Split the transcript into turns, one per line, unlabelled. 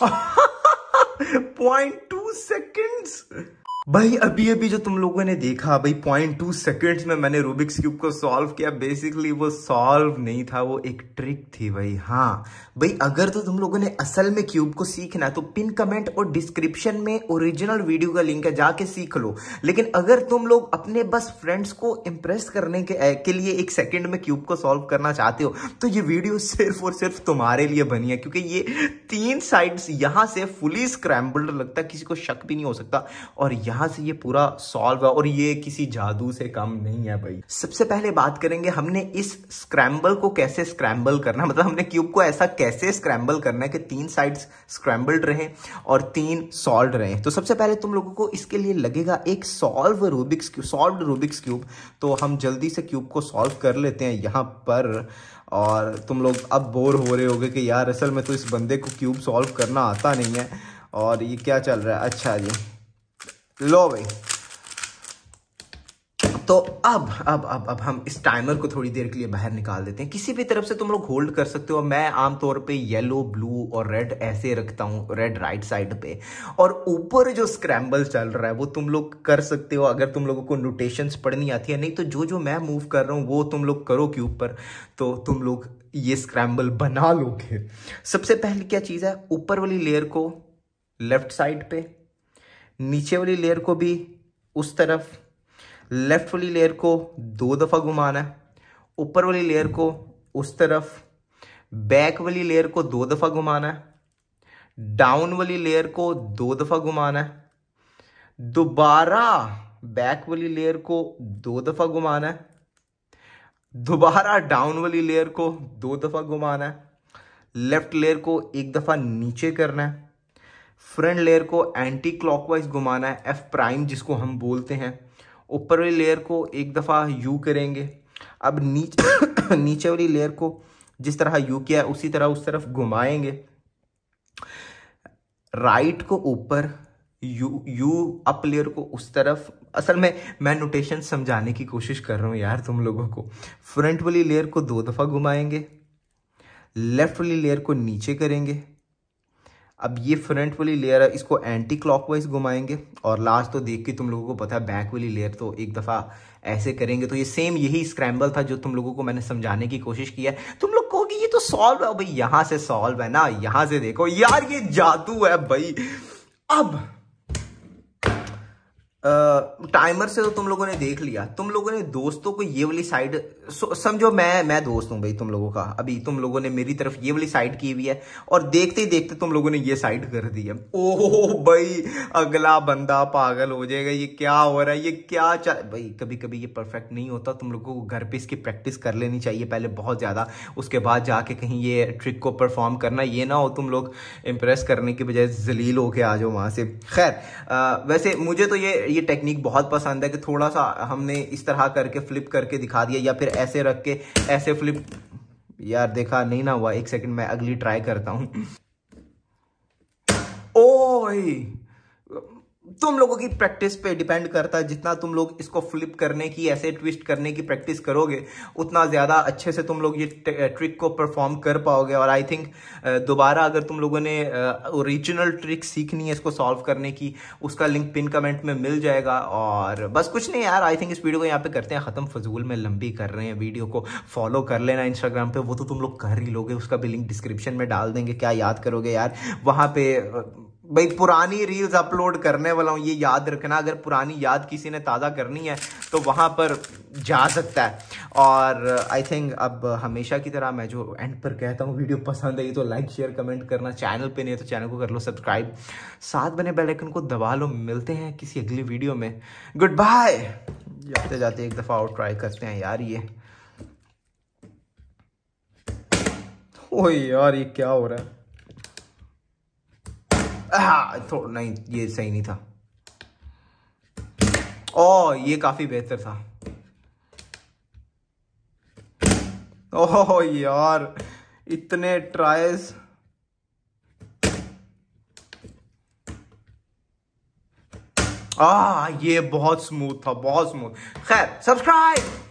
0.2 seconds भाई अभी अभी जो तुम लोगों ने देखा भाई पॉइंट टू सेकेंड्स में मैंने रूबिक्स क्यूब को सॉल्व किया बेसिकली वो सॉल्व नहीं था वो एक ट्रिक थी भाई हाँ भाई अगर तो तुम लोगों ने असल में क्यूब को सीखना है तो पिन कमेंट और डिस्क्रिप्शन में ओरिजिनल वीडियो का लिंक है जाके सीख लो लेकिन अगर तुम लोग अपने बस फ्रेंड्स को इम्प्रेस करने के, के लिए एक सेकेंड में क्यूब को सॉल्व करना चाहते हो तो ये वीडियो सिर्फ और सिर्फ तुम्हारे लिए बनी है क्योंकि ये तीन साइड्स यहां से फुली स्क्रैम्बल्ड लगता किसी को शक भी नहीं हो सकता और यहाँ यहाँ से ये पूरा सॉल्व है और ये किसी जादू से कम नहीं है भाई सबसे पहले बात करेंगे हमने इस स्क्रैम्बल को कैसे स्क्रैम्बल करना मतलब हमने क्यूब को ऐसा कैसे स्क्रैम्बल करना है कि तीन साइड्स स्क्रैम्बल्ड रहें और तीन सॉल्व रहे तो सबसे पहले तुम लोगों को इसके लिए लगेगा एक solve Rubik's cube solve Rubik's cube तो हम जल्दी से क्यूब को सॉल्व कर लेते हैं यहाँ पर और तुम लोग अब बोर हो रहे होगे कि यार असल में तो इस बंदे को क्यूब सॉल्व करना आता नहीं है और ये क्या चल रहा है अच्छा जी लो भाई तो अब अब अब अब हम इस टाइमर को थोड़ी देर के लिए बाहर निकाल देते हैं किसी भी तरफ से तुम लोग होल्ड कर सकते हो मैं आमतौर पे येलो ब्लू और रेड ऐसे रखता हूँ रेड राइट साइड पे और ऊपर जो स्क्रैम्बल चल रहा है वो तुम लोग कर सकते हो अगर तुम लोगों को नोटेशन पढ़नी आती है नहीं तो जो जो मैं मूव कर रहा हूँ वो तुम लोग करो कि ऊपर तो तुम लोग ये स्क्रैम्बल बना लोगे सबसे पहले क्या चीज़ है ऊपर वाली लेयर को लेफ्ट साइड पे नीचे वाली लेयर को भी उस तरफ लेफ्ट वाली लेयर को दो दफ़ा घुमाना है ऊपर वाली लेयर को उस तरफ बैक वाली लेयर को दो दफ़ा घुमाना है डाउन वाली लेयर को दो दफ़ा घुमाना है दोबारा बैक वाली लेयर को दो दफ़ा घुमाना है दोबारा डाउन वाली लेयर को दो दफ़ा घुमाना है लेफ्ट लेयर को एक दफ़ा नीचे करना है फ्रंट लेयर को एंटी क्लॉकवाइज घुमाना है एफ प्राइम जिसको हम बोलते हैं ऊपर वाली लेयर को एक दफ़ा यू करेंगे अब नीचे नीचे वाली लेयर को जिस तरह यू किया है उसी तरह उस तरफ घुमाएंगे राइट को ऊपर यू यू अप लेयर को उस तरफ असल में मैं नोटेशन समझाने की कोशिश कर रहा हूँ यार तुम लोगों को फ्रंट वाली लेयर को दो दफ़ा घुमाएंगे लेफ्ट वाली लेयर को नीचे करेंगे अब ये फ्रंट वाली लेयर है इसको एंटी क्लॉकवाइज घुमाएंगे और लास्ट तो देख के तुम लोगों को पता है बैक वाली लेयर तो एक दफ़ा ऐसे करेंगे तो ये सेम यही स्क्रैम्बल था जो तुम लोगों को मैंने समझाने की कोशिश की है तुम लोग कहोगे ये तो सॉल्व है भाई यहाँ से सॉल्व है ना यहाँ से देखो यार ये जादू है भाई अब टाइमर से तो तुम लोगों ने देख लिया तुम लोगों ने दोस्तों को ये वाली साइड समझो मैं मैं दोस्त हूं भाई तुम लोगों का अभी तुम लोगों ने मेरी तरफ ये वाली साइड की हुई है और देखते ही देखते तुम लोगों ने ये साइड कर दी है ओह भाई अगला बंदा पागल हो जाएगा ये क्या हो रहा है ये क्या चल भाई कभी कभी ये परफेक्ट नहीं होता तुम लोगों को घर पर इसकी प्रैक्टिस कर लेनी चाहिए पहले बहुत ज़्यादा उसके बाद जाके कहीं ये ट्रिक को परफॉर्म करना ये ना हो तुम लोग इंप्रेस करने की बजाय जलील होके आ जाओ वहां से खैर वैसे मुझे तो ये ये टेक्निक टेक्निक बहुत पसंद है कि थोड़ा सा हमने इस तरह करके फ्लिप करके दिखा दिया या फिर ऐसे रख के ऐसे फ्लिप यार देखा नहीं ना हुआ एक सेकंड मैं अगली ट्राई करता हूं ओए तुम लोगों की प्रैक्टिस पे डिपेंड करता है जितना तुम लोग इसको फ्लिप करने की ऐसे ट्विस्ट करने की प्रैक्टिस करोगे उतना ज़्यादा अच्छे से तुम लोग ये ट्रिक को परफॉर्म कर पाओगे और आई थिंक दोबारा अगर तुम लोगों ने ओरिजिनल ट्रिक सीखनी है इसको सॉल्व करने की उसका लिंक पिन कमेंट में मिल जाएगा और बस कुछ नहीं यार आई थिंक इस वीडियो को यहाँ पे करते हैं ख़त्म फजूल में लंबी कर रहे हैं वीडियो को फॉलो कर लेना इंस्टाग्राम पर वो तो तुम लोग कर ही लोगे उसका भी लिंक डिस्क्रिप्शन में डाल देंगे क्या याद करोगे यार वहाँ पर भाई पुरानी रील्स अपलोड करने वाला हूँ ये याद रखना अगर पुरानी याद किसी ने ताज़ा करनी है तो वहाँ पर जा सकता है और आई थिंक अब हमेशा की तरह मैं जो एंड पर कहता हूँ वीडियो पसंद आई तो लाइक शेयर कमेंट करना चैनल पे नहीं है तो चैनल को कर लो सब्सक्राइब साथ बने आइकन को दबा लो मिलते हैं किसी अगली वीडियो में गुड बाय जाते जाते एक दफ़ा और ट्राई करते हैं यार ये ओ यार ये क्या हो रहा है हाँ थोड़ा तो नहीं ये सही नहीं था ओ ये काफ़ी बेहतर था ओह यार इतने ट्राइज आ ये बहुत स्मूथ था बहुत स्मूथ खैर सब्सक्राइब